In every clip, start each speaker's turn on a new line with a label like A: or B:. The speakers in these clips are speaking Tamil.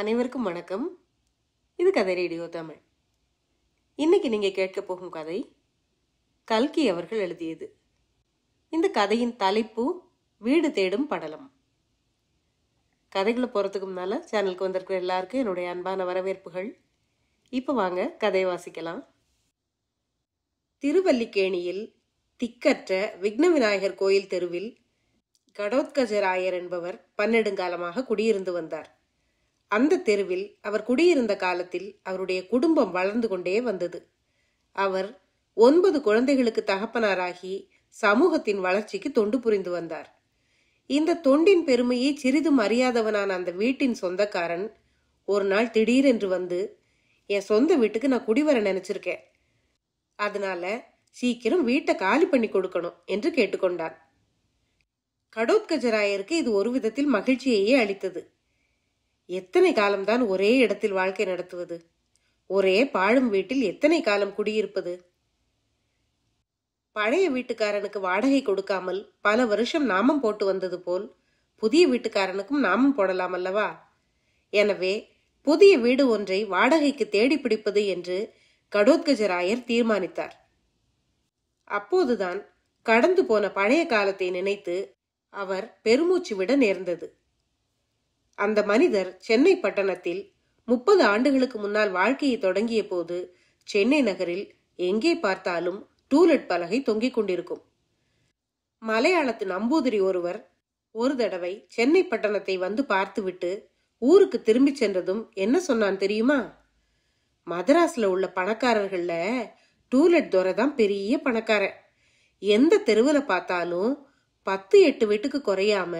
A: அனைவருக்கும் வணக்கம் இது கதை ரேடியோ தமிழ் இன்னைக்கு நீங்கள் கேட்க போகும் கதை கல்கி அவர்கள் எழுதியது இந்த கதையின் தலைப்பு வீடு தேடும் படலம் கதைகளை போகிறதுக்கு முன்னால் சேனலுக்கு வந்திருக்கிற எல்லாருக்கும் என்னுடைய அன்பான வரவேற்புகள் இப்போ வாங்க கதை வாசிக்கலாம் திருவல்லிக்கேணியில் திக்கற்ற விக்ன விநாயகர் கோயில் தெருவில் கடோத்கஜராயர் என்பவர் பன்னெடுங்காலமாக குடியிருந்து வந்தார் அந்த தெருவில் அவர் குடியிருந்த காலத்தில் அவருடைய குடும்பம் வளர்ந்து கொண்டே வந்தது அவர் ஒன்பது குழந்தைகளுக்கு தகப்பனாராகி சமூகத்தின் வளர்ச்சிக்கு தொண்டு புரிந்து வந்தார் இந்த தொண்டின் பெருமையை சிறிதும் அறியாதவனான அந்த வீட்டின் சொந்தக்காரன் ஒரு நாள் திடீரென்று வந்து என் சொந்த வீட்டுக்கு நான் குடிவர நினைச்சிருக்கேன் அதனால சீக்கிரம் வீட்டை காலி பண்ணி கொடுக்கணும் என்று கேட்டுக்கொண்டான் கடோத்கஜராயருக்கு இது ஒரு விதத்தில் மகிழ்ச்சியையே அளித்தது எத்தனை காலம்தான் ஒரே இடத்தில் வாழ்க்கை நடத்துவது ஒரே பாழும் வீட்டில் எத்தனை காலம் குடியிருப்பது பழைய வீட்டுக்காரனுக்கு வாடகை கொடுக்காமல் பல வருஷம் நாமம் போட்டு வந்தது போல் புதிய வீட்டுக்காரனுக்கும் நாமம் போடலாம் அல்லவா எனவே புதிய வீடு ஒன்றை வாடகைக்கு தேடி பிடிப்பது என்று கடோத்கஜராயர் தீர்மானித்தார் அப்போதுதான் கடந்து போன பழைய காலத்தை நினைத்து அவர் பெருமூச்சு விட நேர்ந்தது அந்த மனிதர் சென்னை பட்டணத்தில் முப்பது ஆண்டுகளுக்கு முன்னால் வாழ்க்கையை தொடங்கிய போது சென்னை நகரில் எங்கே பார்த்தாலும் டூலெட் பலகை தொங்கிக் கொண்டிருக்கும் மலையாளத்து நம்பூதிரி ஒருவர் ஒரு தடவை சென்னை பட்டணத்தை வந்து பார்த்துவிட்டு ஊருக்கு திரும்பி சென்றதும் என்ன சொன்னான் தெரியுமா மதராஸ்ல உள்ள பணக்காரர்கள்ல டூலெட் துறை தான் பெரிய பணக்காரன் எந்த தெருவில் பார்த்தாலும் பத்து எட்டு வீட்டுக்கு குறையாம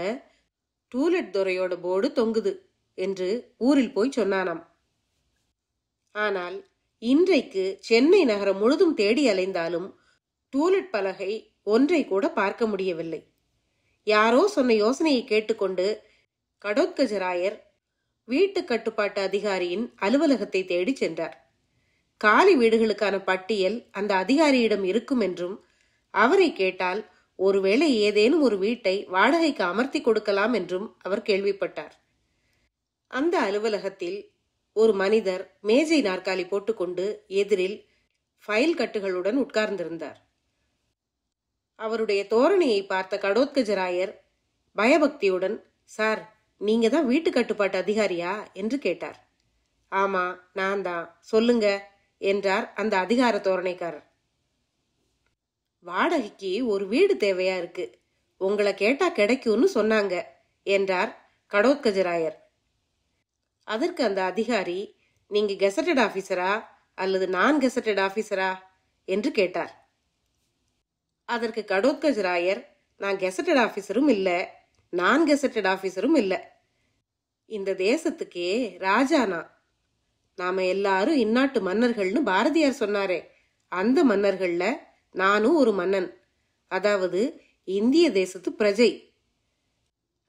A: டூலெட் துறையோட போர்டு தொங்குது என்று ஊரில் போய் சொன்னானாம் ஆனால் இன்றைக்கு சென்னை நகரம் முழுதும் தேடி அலைந்தாலும் டூலெட் பலகை ஒன்றை கூட பார்க்க முடியவில்லை யாரோ சொன்ன யோசனையை கேட்டுக்கொண்டு கடோத்கஜராயர் வீட்டு கட்டுப்பாட்டு அதிகாரியின் அலுவலகத்தை தேடி சென்றார் காலி வீடுகளுக்கான பட்டியல் அந்த அதிகாரியிடம் இருக்கும் என்றும் அவரை கேட்டால் ஒருவேளை ஏதேனும் ஒரு வீட்டை வாடகைக்கு அமர்த்தி கொடுக்கலாம் என்றும் அவர் கேள்விப்பட்டார் அந்த அலுவலகத்தில் ஒரு மனிதர் மேஜை நாற்காலி போட்டுக்கொண்டு எதிரில் ஃபைல் கட்டுகளுடன் உட்கார்ந்திருந்தார் அவருடைய தோரணையை பார்த்த கடோத்கஜராயர் பயபக்தியுடன் சார் நீங்க தான் வீட்டு கட்டுப்பாட்டு அதிகாரியா என்று கேட்டார் ஆமா நான் தான் சொல்லுங்க என்றார் அந்த அதிகார தோரணைக்காரர் வாடகைக்கு ஒரு வீடு தேவையா இருக்கு உங்களை கேட்டா கிடைக்கும்னு சொன்னாங்க என்றார் கடோத்கஜராயர் அதற்கு அந்த அதிகாரி நீங்க கெசட்டட் ஆபீசரா அல்லது நான் கெசட்டட் ஆபீசரா என்று கேட்டார் அதற்கு கடோத்கஜராயர் நான் கெசட்டட் ஆபீசரும் இல்லை நான் கெசட்டட் ஆபீசரும் இல்லை இந்த தேசத்துக்கே ராஜானா நாம எல்லாரும் இந்நாட்டு மன்னர்கள்னு பாரதியார் சொன்னாரே அந்த மன்னர்களில் நானும் ஒரு மன்னன் அதாவது இந்திய தேசத்து பிரஜை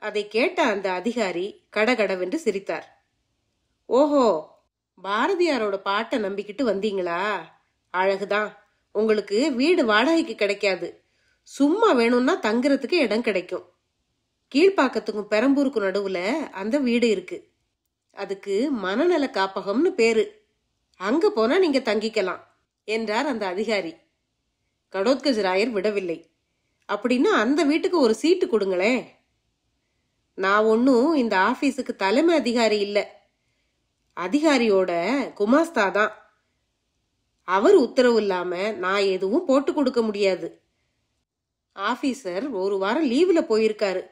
A: அதை கேட்ட அந்த அதிகாரி கடகடவென்று சிரித்தார் ஓஹோ பாரதியாரோட பாட்டை நம்பிக்கிட்டு வந்தீங்களா அழகுதான் உங்களுக்கு வீடு வாடகைக்கு கிடைக்காது சும்மா வேணும்னா தங்குறதுக்கு இடம் கிடைக்கும் கீழ்ப்பாக்கத்துக்கும் பெரம்பூருக்கும் நடுவுல அந்த வீடு இருக்கு அதுக்கு மனநல காப்பகம்னு பேரு அங்க போனா நீங்க தங்கிக்கலாம் என்றார் அந்த அதிகாரி கடோத்கஜராயர் ராயர் விடவில்லை அப்படின்னா அந்த வீட்டுக்கு ஒரு சீட்டு கொடுங்களேன் நான் ஒன்றும் இந்த ஆஃபீஸுக்கு தலைமை அதிகாரி இல்லை அதிகாரியோட குமாஸ்தா தான் அவர் உத்தரவு இல்லாம நான் எதுவும் போட்டு கொடுக்க முடியாது ஆஃபீஸர் ஒரு வாரம் லீவில் போயிருக்காரு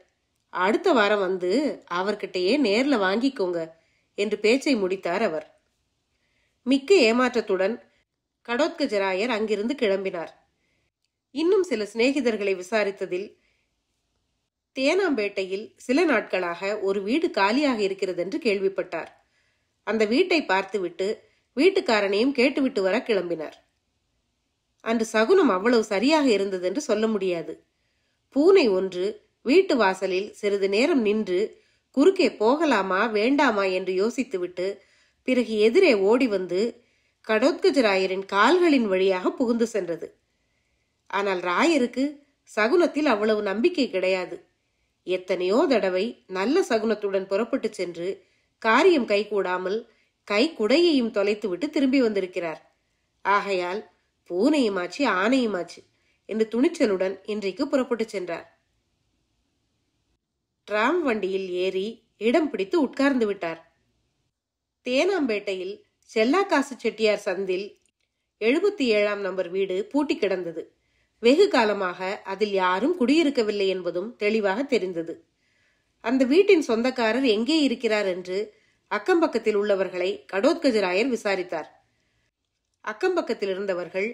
A: அடுத்த வாரம் வந்து அவர்கிட்டயே நேரில் வாங்கிக்கோங்க என்று பேச்சை முடித்தார் அவர் மிக்க ஏமாற்றத்துடன் கடோத்கஜராயர் அங்கிருந்து கிளம்பினார் இன்னும் சில சிநேகிதர்களை விசாரித்ததில் தேனாம்பேட்டையில் சில நாட்களாக ஒரு வீடு காலியாக இருக்கிறது என்று கேள்விப்பட்டார் அந்த வீட்டை பார்த்துவிட்டு வீட்டுக்காரனையும் கேட்டுவிட்டு வர கிளம்பினார் அன்று சகுனம் அவ்வளவு சரியாக இருந்தது என்று சொல்ல முடியாது பூனை ஒன்று வீட்டு வாசலில் சிறிது நேரம் நின்று குறுக்கே போகலாமா வேண்டாமா என்று யோசித்துவிட்டு பிறகு எதிரே ஓடி வந்து கடோத்கஜராயரின் கால்களின் வழியாக புகுந்து சென்றது ஆனால் ராயருக்கு சகுனத்தில் அவ்வளவு நம்பிக்கை கிடையாது எத்தனையோ தடவை நல்ல சகுனத்துடன் புறப்பட்டு சென்று காரியம் கைகூடாமல் கை குடையையும் தொலைத்துவிட்டு திரும்பி வந்திருக்கிறார் ஆகையால் பூனையுமாச்சு ஆனையுமாச்சு என்று துணிச்சலுடன் இன்றைக்கு புறப்பட்டு சென்றார் டிராம் வண்டியில் ஏறி இடம் பிடித்து உட்கார்ந்து விட்டார் தேனாம்பேட்டையில் செல்லாக்காசு செட்டியார் சந்தில் எழுபத்தி ஏழாம் நம்பர் வீடு பூட்டி கிடந்தது வெகு காலமாக அதில் யாரும் குடியிருக்கவில்லை என்பதும் தெளிவாக தெரிந்தது அந்த வீட்டின் சொந்தக்காரர் எங்கே இருக்கிறார் என்று அக்கம்பக்கத்தில் உள்ளவர்களை கடோத்கஜராயர் விசாரித்தார் அக்கம்பக்கத்தில் இருந்தவர்கள்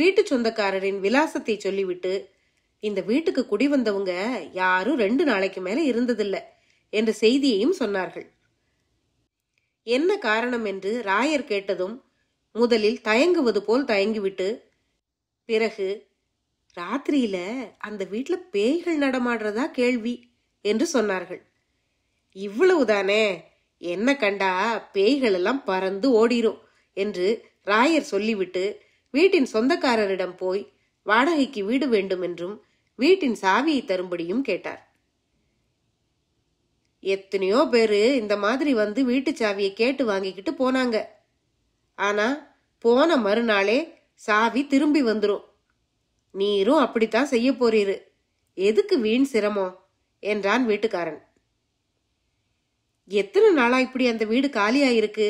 A: வீட்டு சொந்தக்காரரின் விலாசத்தை சொல்லிவிட்டு இந்த வீட்டுக்கு குடி வந்தவங்க யாரும் ரெண்டு நாளைக்கு மேல இருந்ததில்லை என்ற செய்தியையும் சொன்னார்கள் என்ன காரணம் என்று ராயர் கேட்டதும் முதலில் தயங்குவது போல் தயங்கிவிட்டு பிறகு ராத்திரியில அந்த வீட்டுல பேய்கள் நடமாடுறதா கேள்வி என்று சொன்னார்கள் இவ்வளவுதானே என்ன கண்டா பேய்கள் எல்லாம் பறந்து ஓடிரும் என்று ராயர் சொல்லிவிட்டு வீட்டின் சொந்தக்காரரிடம் போய் வாடகைக்கு வீடு வேண்டும் என்றும் வீட்டின் சாவியை தரும்படியும் கேட்டார் எத்தனையோ பேரு இந்த மாதிரி வந்து வீட்டு சாவியை கேட்டு வாங்கிக்கிட்டு போனாங்க ஆனா போன மறுநாளே சாவி திரும்பி வந்துடும் நீரும் அப்படித்தான் செய்ய போறீரு எதுக்கு வீண் சிரமம் என்றான் வீட்டுக்காரன் எத்தனை நாளா இப்படி அந்த வீடு காலியாயிருக்கு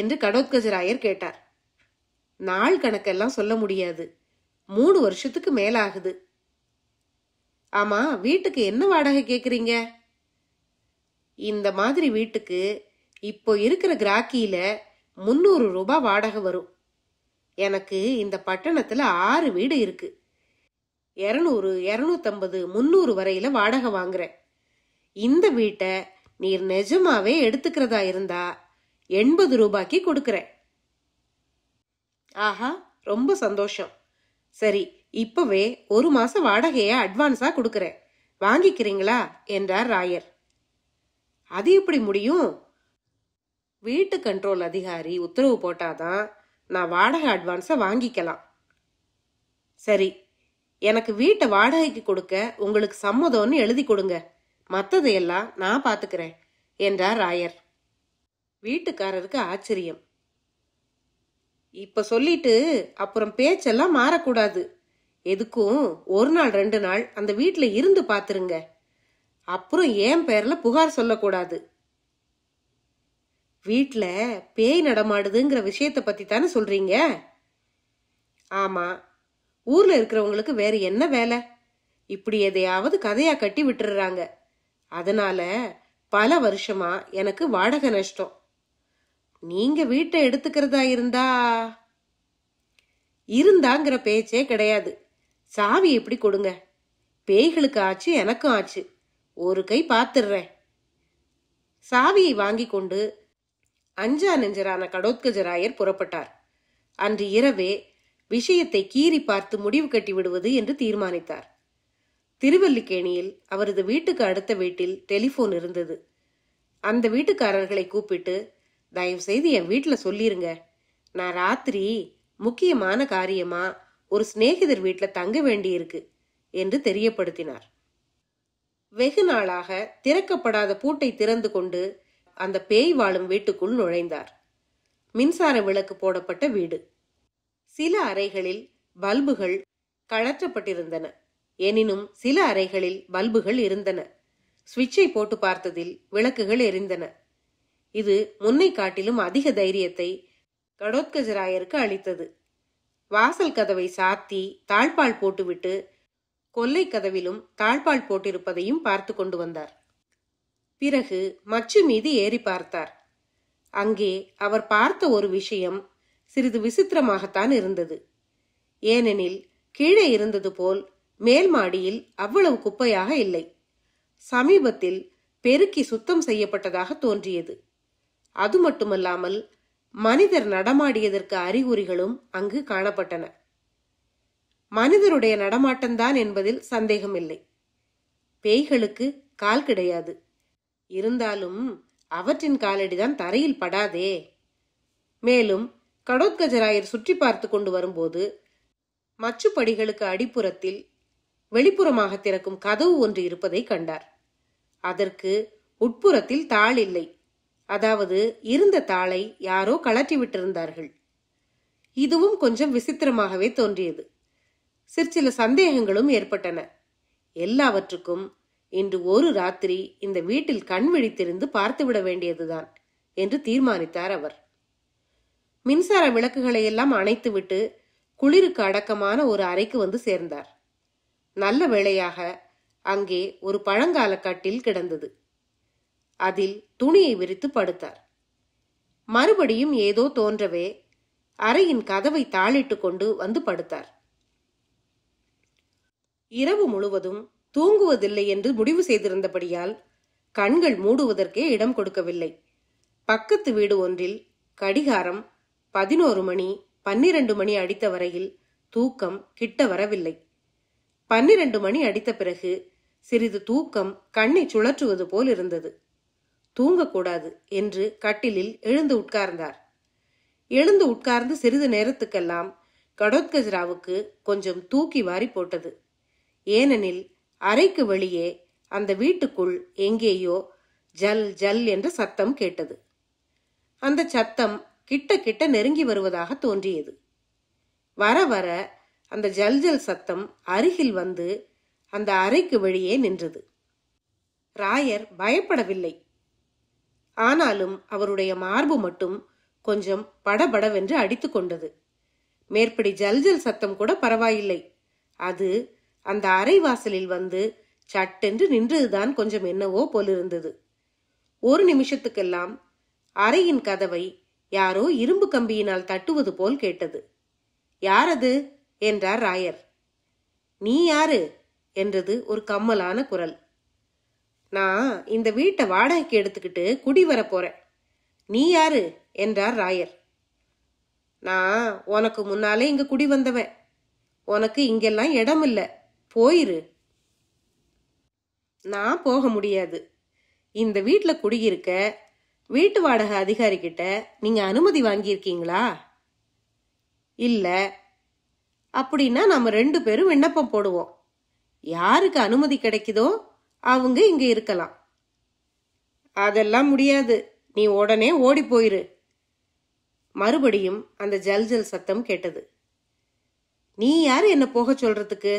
A: என்று கடோத்கஜராயர் கேட்டார் நாள் கணக்கெல்லாம் சொல்ல முடியாது மூணு வருஷத்துக்கு மேலாகுது ஆமா வீட்டுக்கு என்ன வாடகை கேக்குறீங்க இந்த மாதிரி வீட்டுக்கு இப்போ இருக்கிற கிராக்கியில முன்னூறு ரூபாய் வாடகை வரும் எனக்கு இந்த பட்டணத்துல ஆறு வீடு இருக்கு இரநூறு இரநூத்தம்பது முந்நூறு வரையில வாடகை வாங்குற இந்த வீட்டை நீர் நிஜமாவே எடுத்துக்கிறதா இருந்தா எண்பது ரூபாய்க்கு கொடுக்குறேன் ஆஹா ரொம்ப சந்தோஷம் சரி இப்பவே ஒரு மாச வாடகைய அட்வான்ஸா கொடுக்குறேன் வாங்கிக்கிறீங்களா என்றார் ராயர் அது எப்படி முடியும் வீட்டு கண்ட்ரோல் அதிகாரி உத்தரவு போட்டாதான் நான் வாடகை அட்வான்ஸை வாங்கிக்கலாம் சரி எனக்கு வீட்டை வாடகைக்கு கொடுக்க உங்களுக்கு சம்மதம்னு எழுதி கொடுங்க மற்றதையெல்லாம் நான் பாத்துக்கிறேன் என்றார் ராயர் வீட்டுக்காரருக்கு ஆச்சரியம் இப்ப சொல்லிட்டு அப்புறம் பேச்செல்லாம் மாறக்கூடாது எதுக்கும் ஒரு நாள் ரெண்டு நாள் அந்த வீட்டுல இருந்து பாத்துருங்க அப்புறம் ஏன் பேர்ல புகார் சொல்லக்கூடாது வீட்டுல பேய் நடமாடுதுங்கிற விஷயத்த பத்தி தானே சொல்றீங்க ஆமா ஊர்ல இருக்கிறவங்களுக்கு வேற என்ன வேலை இப்படி எதையாவது கதையா கட்டி விட்டுறாங்க அதனால பல வருஷமா எனக்கு வாடகை நஷ்டம் நீங்க வீட்டை எடுத்துக்கிறதா இருந்தா இருந்தாங்கிற பேச்சே கிடையாது சாவி எப்படி கொடுங்க பேய்களுக்கு ஆச்சு எனக்கும் ஆச்சு ஒரு கை பார்த்துடுறேன் சாவியை வாங்கி கொண்டு அஞ்சா நெஞ்சரான கடோத்கஜராயர் புறப்பட்டார் அன்று இரவே விஷயத்தை கீறி பார்த்து முடிவு கட்டி விடுவது என்று தீர்மானித்தார் திருவல்லிக்கேணியில் அவரது வீட்டுக்கு அடுத்த வீட்டில் டெலிபோன் இருந்தது அந்த வீட்டுக்காரர்களை கூப்பிட்டு தயவு செய்து என் வீட்டில் சொல்லிருங்க நான் ராத்திரி முக்கியமான காரியமா ஒரு சிநேகிதர் வீட்டில் தங்க வேண்டியிருக்கு என்று தெரியப்படுத்தினார் வெகு நாளாக திறக்கப்படாத பூட்டை திறந்து கொண்டு அந்த பேய் வாழும் வீட்டுக்குள் நுழைந்தார் மின்சார விளக்கு போடப்பட்ட வீடு சில அறைகளில் பல்புகள் கழற்றப்பட்டிருந்தன எனினும் சில அறைகளில் பல்புகள் இருந்தன சுவிட்சை போட்டு பார்த்ததில் விளக்குகள் எரிந்தன இது முன்னை காட்டிலும் அதிக தைரியத்தை கடோத்கஜராயருக்கு அளித்தது வாசல் கதவை சாத்தி தாழ்பால் போட்டுவிட்டு கொல்லை கதவிலும் தாழ்பால் போட்டிருப்பதையும் பார்த்து கொண்டு வந்தார் பிறகு மச்சு மீது ஏறி பார்த்தார் அங்கே அவர் பார்த்த ஒரு விஷயம் சிறிது விசித்திரமாகத்தான் இருந்தது ஏனெனில் கீழே இருந்தது போல் மேல் மாடியில் அவ்வளவு குப்பையாக இல்லை சமீபத்தில் பெருக்கி சுத்தம் செய்யப்பட்டதாக தோன்றியது அது மட்டுமல்லாமல் மனிதர் நடமாடியதற்கு அறிகுறிகளும் அங்கு காணப்பட்டன மனிதருடைய நடமாட்டம்தான் என்பதில் சந்தேகமில்லை பேய்களுக்கு கால் கிடையாது இருந்தாலும் அவற்றின் காலடிதான் தரையில் படாதே மேலும் கடோத்கஜராயர் சுற்றி பார்த்து கொண்டு வரும்போது மச்சுப்படிகளுக்கு அடிப்புறத்தில் வெளிப்புறமாக திறக்கும் கதவு ஒன்று இருப்பதை கண்டார் அதற்கு உட்புறத்தில் தாள் இல்லை அதாவது இருந்த தாளை யாரோ கழற்றி விட்டிருந்தார்கள் இதுவும் கொஞ்சம் விசித்திரமாகவே தோன்றியது சிற்சில சந்தேகங்களும் ஏற்பட்டன எல்லாவற்றுக்கும் இன்று ஒரு ராத்திரி இந்த வீட்டில் கண் விழித்திருந்து பார்த்துவிட வேண்டியதுதான் என்று தீர்மானித்தார் அவர் மின்சார விளக்குகளை எல்லாம் அணைத்துவிட்டு குளிருக்கு அடக்கமான ஒரு அறைக்கு வந்து சேர்ந்தார் நல்ல வேளையாக அங்கே ஒரு பழங்கால கட்டில் கிடந்தது அதில் துணியை விரித்து படுத்தார் மறுபடியும் ஏதோ தோன்றவே அறையின் கதவை தாளிட்டு கொண்டு வந்து படுத்தார் இரவு முழுவதும் தூங்குவதில்லை என்று முடிவு செய்திருந்தபடியால் கண்கள் மூடுவதற்கே இடம் கொடுக்கவில்லை பக்கத்து வீடு ஒன்றில் கடிகாரம் பதினோரு மணி பன்னிரண்டு மணி அடித்த வரையில் தூக்கம் கிட்ட வரவில்லை பன்னிரண்டு மணி அடித்த பிறகு சிறிது தூக்கம் கண்ணை சுழற்றுவது போல் இருந்தது தூங்கக்கூடாது என்று கட்டிலில் எழுந்து உட்கார்ந்தார் எழுந்து உட்கார்ந்து சிறிது நேரத்துக்கெல்லாம் கடோத்கஜராவுக்கு கொஞ்சம் தூக்கி வாரி போட்டது ஏனெனில் அறைக்கு வெளியே அந்த வீட்டுக்குள் எங்கேயோ ஜல் ஜல் என்ற சத்தம் கேட்டது அந்த சத்தம் கிட்ட கிட்ட நெருங்கி வருவதாக தோன்றியது வர வர அந்த ஜல்ஜல் சத்தம் அருகில் வந்து அந்த அறைக்கு வெளியே நின்றது ராயர் பயப்படவில்லை ஆனாலும் அவருடைய மார்பு மட்டும் கொஞ்சம் படபடவென்று அடித்து கொண்டது மேற்படி ஜல்ஜல் சத்தம் கூட பரவாயில்லை அது அந்த அறை வாசலில் வந்து சட்டென்று நின்றதுதான் கொஞ்சம் என்னவோ போலிருந்தது ஒரு நிமிஷத்துக்கெல்லாம் அறையின் கதவை யாரோ இரும்பு கம்பியினால் தட்டுவது போல் கேட்டது யாரது என்றார் ராயர் நீ யாரு என்றது ஒரு கம்மலான குரல் நான் இந்த வீட்டை வாடகைக்கு எடுத்துக்கிட்டு குடி வர நீ யாரு என்றார் ராயர் நான் உனக்கு முன்னாலே இங்க குடி வந்தவன் உனக்கு இங்கெல்லாம் இடம் இல்ல போயிரு நான் போக முடியாது இந்த வீட்டில் குடியிருக்க வீட்டு வாடகை அதிகாரி கிட்ட நீங்க அனுமதி வாங்கியிருக்கீங்களா இல்ல அப்படின்னா நம்ம ரெண்டு பேரும் விண்ணப்பம் போடுவோம் யாருக்கு அனுமதி கிடைக்குதோ அவங்க இங்க இருக்கலாம் அதெல்லாம் முடியாது நீ உடனே ஓடி போயிரு மறுபடியும் அந்த ஜல் ஜல் சத்தம் கேட்டது நீ யாரு என்ன போக சொல்றதுக்கு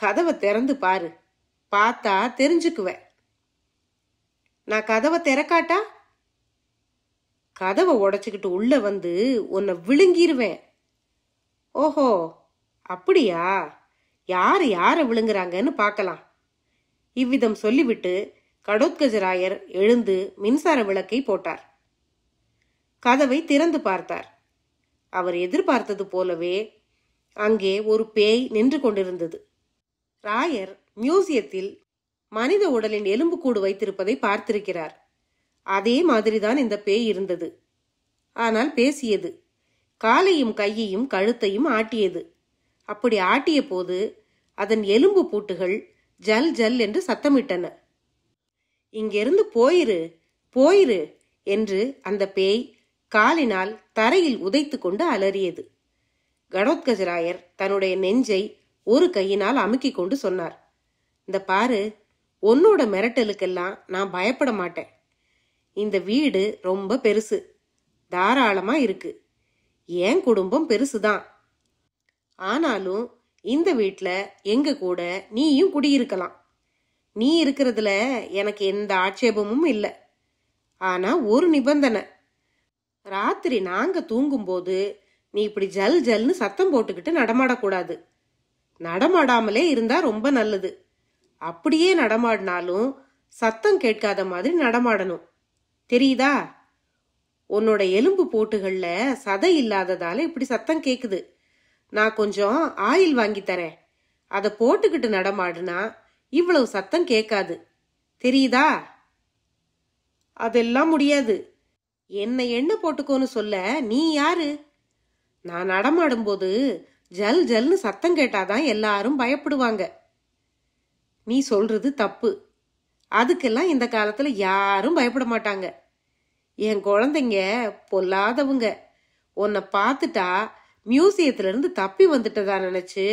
A: கதவை திறந்து பாரு பார்த்தா தெரிஞ்சுக்குவேன் நான் கதவை திறக்காட்டா கதவை உடச்சிக்கிட்டு உள்ள வந்து உன்னை விழுங்கிருவேன் ஓஹோ அப்படியா யார் யாரை விழுங்குறாங்கன்னு பார்க்கலாம் இவ்விதம் சொல்லிவிட்டு கடோத்கஜராயர் எழுந்து மின்சார விளக்கை போட்டார் கதவை திறந்து பார்த்தார் அவர் எதிர்பார்த்தது போலவே அங்கே ஒரு பேய் நின்று கொண்டிருந்தது ராயர் மியூசியத்தில் மனித உடலின் எலும்புக்கூடு வைத்திருப்பதை பார்த்திருக்கிறார் அதே மாதிரிதான் இந்த பேய் இருந்தது ஆனால் பேசியது காலையும் கையையும் கழுத்தையும் ஆட்டியது அப்படி ஆட்டிய போது அதன் எலும்பு பூட்டுகள் ஜல் ஜல் என்று சத்தமிட்டன இங்கிருந்து போயிரு போயிரு என்று அந்த பேய் காலினால் தரையில் உதைத்து கொண்டு அலறியது கடோத்கஜராயர் தன்னுடைய நெஞ்சை ஒரு கையினால் அமுக்கிக் கொண்டு சொன்னார் இந்த பாரு உன்னோட மிரட்டலுக்கெல்லாம் நான் பயப்பட மாட்டேன் இந்த வீடு ரொம்ப பெருசு தாராளமா இருக்கு என் குடும்பம் பெருசுதான் ஆனாலும் இந்த வீட்டில் எங்க கூட நீயும் குடியிருக்கலாம் நீ இருக்கிறதுல எனக்கு எந்த ஆட்சேபமும் இல்லை ஆனா ஒரு நிபந்தனை ராத்திரி நாங்க தூங்கும்போது நீ இப்படி ஜல் ஜல்னு சத்தம் போட்டுக்கிட்டு நடமாடக்கூடாது நடமாடாமலே இருந்தா ரொம்ப நல்லது அப்படியே நடமாடினாலும் சத்தம் கேட்காத மாதிரி நடமாடணும் தெரியுதா உன்னோட எலும்பு போட்டுகள்ல சதை இல்லாததால இப்படி சத்தம் கேக்குது நான் கொஞ்சம் ஆயில் வாங்கி தரேன் அதை போட்டுக்கிட்டு நடமாடுனா இவ்வளவு சத்தம் கேட்காது தெரியுதா அதெல்லாம் முடியாது என்னை என்ன போட்டுக்கோன்னு சொல்ல நீ யாரு நான் நடமாடும் போது ஜல் ஜல்னு சத்தம் கேட்டாதான் எல்லாரும் பயப்படுவாங்க நீ சொல்றது தப்பு அதுக்கெல்லாம் இந்த காலத்துல யாரும் பயப்பட மாட்டாங்க என் குழந்தைங்க பொல்லாதவங்க உன்னை பார்த்துட்டா மியூசியத்துல இருந்து தப்பி வந்துட்டதா நினைச்சு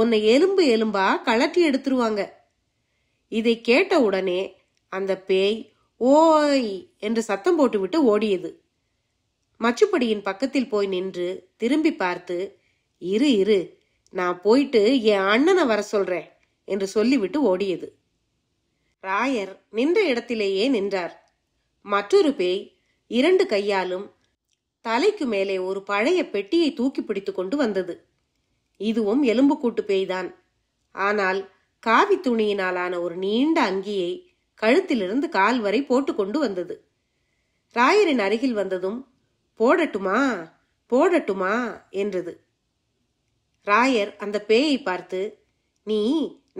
A: உன்னை எலும்பு எலும்பா கலட்டி எடுத்துருவாங்க இதை கேட்ட உடனே அந்த பேய் ஓய் என்று சத்தம் போட்டுவிட்டு ஓடியது மச்சுப்படியின் பக்கத்தில் போய் நின்று திரும்பி பார்த்து இரு இரு நான் போயிட்டு என் அண்ணனை வர சொல்றேன் என்று சொல்லிவிட்டு ஓடியது ராயர் நின்ற இடத்திலேயே நின்றார் மற்றொரு பேய் இரண்டு கையாலும் தலைக்கு மேலே ஒரு பழைய பெட்டியை தூக்கி பிடித்துக் கொண்டு வந்தது இதுவும் எலும்புக்கூட்டு பேய்தான் ஆனால் காவி துணியினாலான ஒரு நீண்ட அங்கியை கழுத்திலிருந்து கால் வரை போட்டுக்கொண்டு வந்தது ராயரின் அருகில் வந்ததும் போடட்டுமா போடட்டுமா என்றது ராயர் அந்த பேயை பார்த்து நீ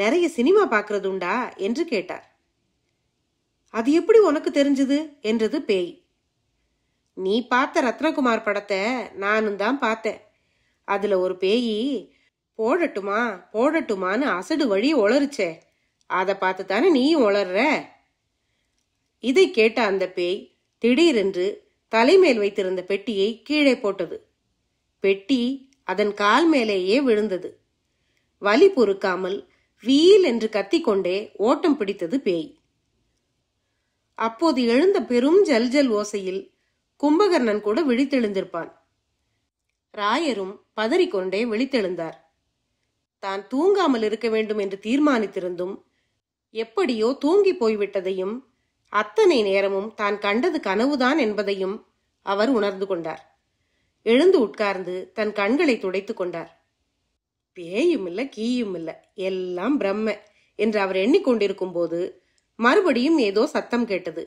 A: நிறைய சினிமா பார்க்கறது உண்டா என்று கேட்டார் அது எப்படி உனக்கு தெரிஞ்சது என்றது பேய் நீ பார்த்த ரத்னகுமார் படத்தை நானும் தான் பார்த்தேன் அதுல ஒரு பேயி போடட்டுமா போடட்டுமான்னு அசடு வழி ஒளருச்சே அதை பார்த்து தானே நீயும் ஒளர்ற இதை கேட்ட அந்த பேய் திடீரென்று தலைமேல் வைத்திருந்த பெட்டியை கீழே போட்டது பெட்டி அதன் கால் மேலேயே விழுந்தது வலி பொறுக்காமல் வீல் என்று கத்திக்கொண்டே ஓட்டம் பிடித்தது பேய் அப்போது எழுந்த பெரும் ஜல் ஜல் ஓசையில் கும்பகர்ணன் கூட விழித்தெழுந்திருப்பான் ராயரும் பதறிக்கொண்டே விழித்தெழுந்தார் தான் தூங்காமல் இருக்க வேண்டும் என்று தீர்மானித்திருந்தும் எப்படியோ தூங்கி போய்விட்டதையும் அத்தனை நேரமும் தான் கண்டது கனவுதான் என்பதையும் அவர் உணர்ந்து கொண்டார் எழுந்து உட்கார்ந்து தன் கண்களை துடைத்துக் கொண்டார் பேயும் இல்லை கீயும் இல்லை எல்லாம் பிரம்ம என்று அவர் எண்ணிக்கொண்டிருக்கும் போது மறுபடியும் ஏதோ சத்தம் கேட்டது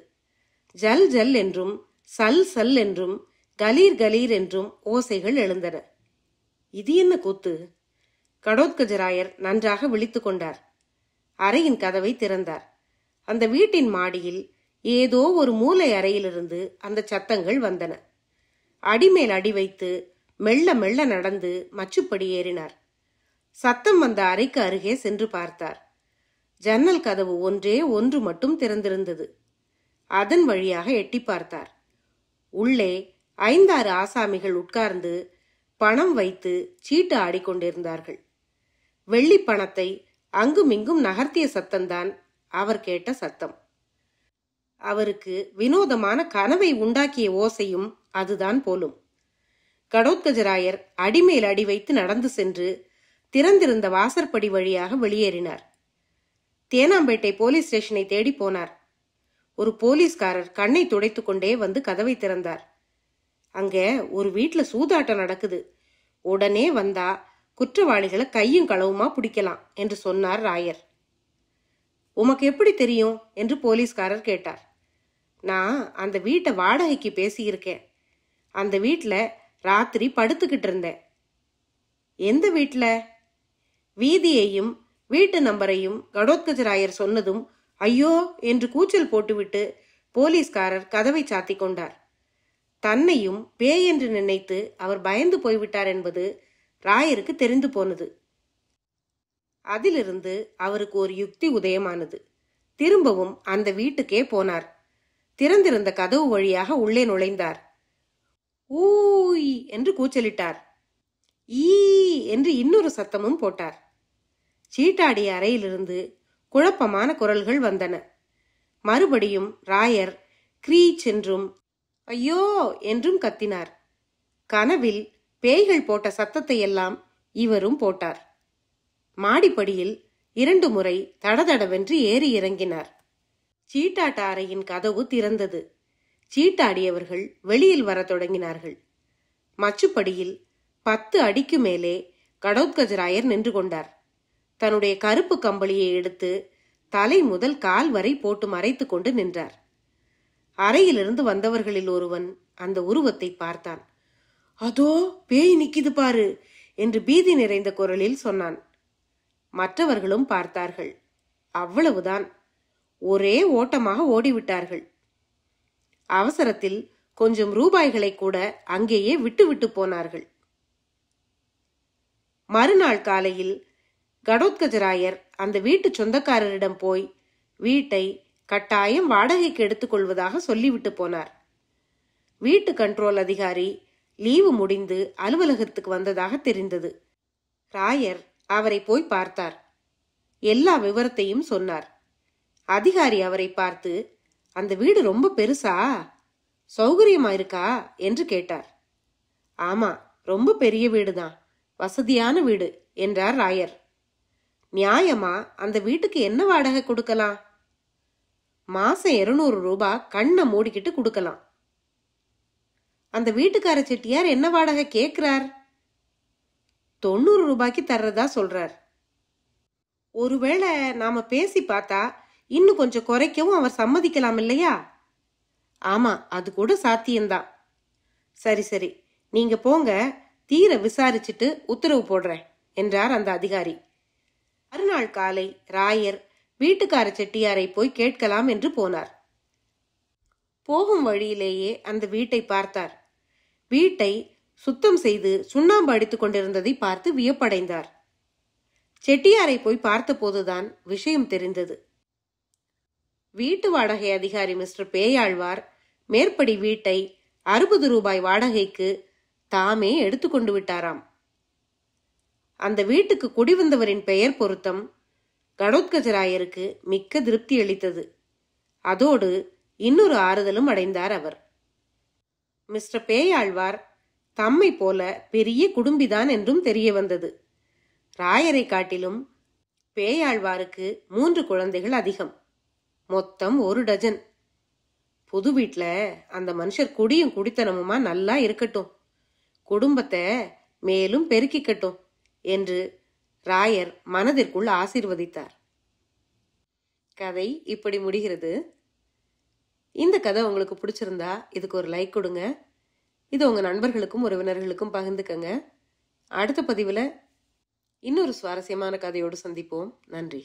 A: ஜல் ஜல் என்றும் சல் சல் என்றும் கலீர் கலீர் என்றும் ஓசைகள் எழுந்தன இது என்ன கூத்து கடோத்கஜராயர் நன்றாக விழித்து கொண்டார் அறையின் கதவை திறந்தார் அந்த வீட்டின் மாடியில் ஏதோ ஒரு மூலை அறையிலிருந்து அந்த சத்தங்கள் வந்தன அடிமேல் அடி வைத்து மெல்ல மெல்ல நடந்து மச்சுப்படி ஏறினார் சத்தம் வந்த அறைக்கு அருகே சென்று பார்த்தார் ஜன்னல் கதவு ஒன்றே ஒன்று மட்டும் திறந்திருந்தது அதன் வழியாக எட்டி பார்த்தார் உள்ளே ஐந்தாறு ஆசாமிகள் உட்கார்ந்து பணம் வைத்து சீட்டு ஆடிக்கொண்டிருந்தார்கள் வெள்ளி பணத்தை அங்குமிங்கும் நகர்த்திய சத்தம்தான் அவர் கேட்ட சத்தம் அவருக்கு வினோதமான கனவை உண்டாக்கிய ஓசையும் அதுதான் போலும் கடோத்கஜராயர் அடிமேல் அடி வைத்து நடந்து சென்று திறந்திருந்த வாசற்படி வழியாக வெளியேறினார் தேனாம்பேட்டை போலீஸ் ஸ்டேஷனை தேடி போனார் ஒரு போலீஸ்காரர் கண்ணை துடைத்துக் கொண்டே வந்து கதவை திறந்தார் அங்க ஒரு வீட்டுல சூதாட்டம் நடக்குது உடனே வந்தா குற்றவாளிகளை கையும் களவுமா பிடிக்கலாம் என்று சொன்னார் ராயர் உமக்கு எப்படி தெரியும் என்று போலீஸ்காரர் கேட்டார் நான் அந்த வீட்டை வாடகைக்கு பேசியிருக்கேன் அந்த வீட்டில் ராத்திரி படுத்துக்கிட்டு இருந்தேன் எந்த வீட்டில் வீதியையும் வீட்டு நம்பரையும் கடோத்கஜராயர் சொன்னதும் ஐயோ என்று கூச்சல் போட்டுவிட்டு போலீஸ்காரர் கதவை சாத்தி கொண்டார் தன்னையும் பேய் என்று நினைத்து அவர் பயந்து போய்விட்டார் என்பது ராயருக்கு தெரிந்து போனது அதிலிருந்து அவருக்கு ஒரு யுக்தி உதயமானது திரும்பவும் அந்த வீட்டுக்கே போனார் திறந்திருந்த கதவு வழியாக உள்ளே நுழைந்தார் ஊய் என்று கூச்சலிட்டார் ஈ என்று இன்னொரு சத்தமும் போட்டார் சீட்டாடிய அறையிலிருந்து குழப்பமான குரல்கள் வந்தன மறுபடியும் ராயர் கிரீச் என்றும் ஐயோ என்றும் கத்தினார் கனவில் பேய்கள் போட்ட சத்தத்தை எல்லாம் இவரும் போட்டார் மாடிப்படியில் இரண்டு முறை தடதடவென்று ஏறி இறங்கினார் சீட்டாட்ட அறையின் கதவு திறந்தது சீட்டாடியவர்கள் வெளியில் வரத் தொடங்கினார்கள் மச்சுப்படியில் பத்து அடிக்கு மேலே கடோத்கஜராயர் நின்று கொண்டார் தன்னுடைய கருப்பு கம்பளியை எடுத்து தலை முதல் கால் வரை போட்டு மறைத்து கொண்டு நின்றார் அறையிலிருந்து வந்தவர்களில் ஒருவன் அந்த உருவத்தை பார்த்தான் அதோ பேய் நிக்கிது பாரு என்று பீதி நிறைந்த குரலில் சொன்னான் மற்றவர்களும் பார்த்தார்கள் அவ்வளவுதான் ஒரே ஓட்டமாக ஓடிவிட்டார்கள் அவசரத்தில் கொஞ்சம் ரூபாய்களை கூட அங்கேயே விட்டுவிட்டு போனார்கள் மறுநாள் காலையில் கடோத்கஜராயர் அந்த வீட்டு சொந்தக்காரரிடம் போய் வீட்டை கட்டாயம் வாடகைக்கு எடுத்துக்கொள்வதாக சொல்லிவிட்டு போனார் வீட்டு கண்ட்ரோல் அதிகாரி லீவு முடிந்து அலுவலகத்துக்கு வந்ததாக தெரிந்தது ராயர் அவரை போய் பார்த்தார் எல்லா விவரத்தையும் சொன்னார் அதிகாரி அவரை பார்த்து அந்த வீடு ரொம்ப பெருசா சௌகரியமா இருக்கா என்று கேட்டார் ஆமா ரொம்ப பெரிய வீடுதான் வசதியான வீடு என்றார் ராயர் நியாயமா அந்த வீட்டுக்கு என்ன வாடகை கொடுக்கலாம் மாசம் இருநூறு ரூபா கண்ணை மூடிக்கிட்டு கொடுக்கலாம் அந்த வீட்டுக்கார செட்டியார் என்ன வாடகை கேட்கிறார் தொண்ணூறு ரூபாய்க்கு தர்றதா சொல்றார் ஒருவேளை நாம பேசி பார்த்தா இன்னும் கொஞ்சம் குறைக்கவும் அவர் சம்மதிக்கலாம் இல்லையா ஆமா அது கூட சாத்தியம்தான் சரி சரி நீங்க போங்க தீர விசாரிச்சுட்டு உத்தரவு போடுறேன் என்றார் அந்த அதிகாரி மறுநாள் காலை ராயர் வீட்டுக்கார செட்டியாரை போய் கேட்கலாம் என்று போனார் போகும் வழியிலேயே அந்த வீட்டை பார்த்தார் வீட்டை சுத்தம் செய்து சுண்ணாம்பு அடித்துக் கொண்டிருந்ததை பார்த்து வியப்படைந்தார் செட்டியாரை போய் பார்த்தபோதுதான் விஷயம் தெரிந்தது வீட்டு வாடகை அதிகாரி மிஸ்டர் பேயாழ்வார் மேற்படி வீட்டை அறுபது ரூபாய் வாடகைக்கு தாமே எடுத்துக்கொண்டு விட்டாராம் அந்த வீட்டுக்கு குடி வந்தவரின் பெயர் பொருத்தம் கடோத்கஜராயருக்கு மிக்க திருப்தி அளித்தது அதோடு இன்னொரு ஆறுதலும் அடைந்தார் அவர் மிஸ்டர் பேயாழ்வார் தம்மை போல பெரிய குடும்பிதான் என்றும் தெரிய வந்தது ராயரை காட்டிலும் பேயாழ்வாருக்கு மூன்று குழந்தைகள் அதிகம் மொத்தம் ஒரு டஜன் புது வீட்டில் அந்த மனுஷர் குடியும் குடித்தனமுமா நல்லா இருக்கட்டும் குடும்பத்தை மேலும் பெருக்கிக்கட்டும் என்று ராயர் மனதிற்குள் ஆசீர்வதித்தார் கதை இப்படி முடிகிறது இந்த கதை உங்களுக்கு பிடிச்சிருந்தா இதுக்கு ஒரு லைக் கொடுங்க இது உங்கள் நண்பர்களுக்கும் உறவினர்களுக்கும் பகிர்ந்துக்கங்க அடுத்த பதிவில் இன்னொரு சுவாரஸ்யமான கதையோடு சந்திப்போம் நன்றி